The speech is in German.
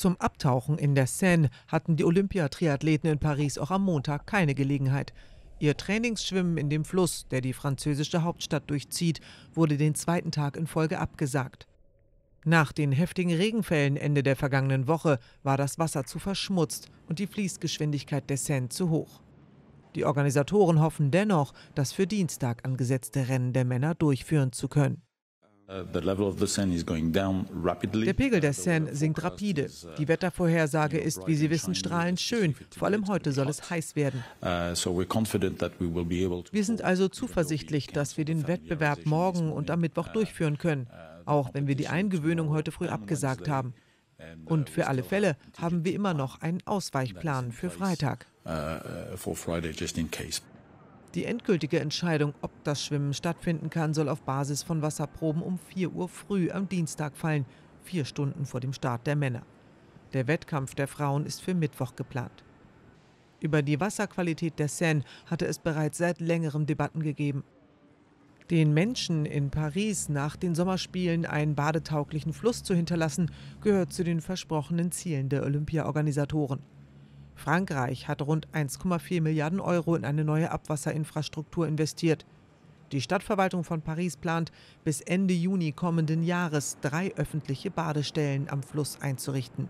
Zum Abtauchen in der Seine hatten die Olympiatriathleten in Paris auch am Montag keine Gelegenheit. Ihr Trainingsschwimmen in dem Fluss, der die französische Hauptstadt durchzieht, wurde den zweiten Tag in Folge abgesagt. Nach den heftigen Regenfällen Ende der vergangenen Woche war das Wasser zu verschmutzt und die Fließgeschwindigkeit der Seine zu hoch. Die Organisatoren hoffen dennoch, das für Dienstag angesetzte Rennen der Männer durchführen zu können. Äh, der Pegel der Seine sinkt rapide. Uh, die Wettervorhersage ist, wie Sie wissen, strahlend schön. Vor allem heute soll es heiß werden. Uh, wir sind also zuversichtlich, dass wir den Wettbewerb morgen und am Mittwoch uh, durchführen können, auch wenn wir die Eingewöhnung heute früh abgesagt haben. Und für alle Fälle haben wir immer noch einen Ausweichplan für Freitag. Die endgültige Entscheidung, ob das Schwimmen stattfinden kann, soll auf Basis von Wasserproben um 4 Uhr früh am Dienstag fallen, vier Stunden vor dem Start der Männer. Der Wettkampf der Frauen ist für Mittwoch geplant. Über die Wasserqualität der Seine hatte es bereits seit längerem Debatten gegeben. Den Menschen in Paris nach den Sommerspielen einen badetauglichen Fluss zu hinterlassen, gehört zu den versprochenen Zielen der Olympiaorganisatoren. Frankreich hat rund 1,4 Milliarden Euro in eine neue Abwasserinfrastruktur investiert. Die Stadtverwaltung von Paris plant, bis Ende Juni kommenden Jahres drei öffentliche Badestellen am Fluss einzurichten.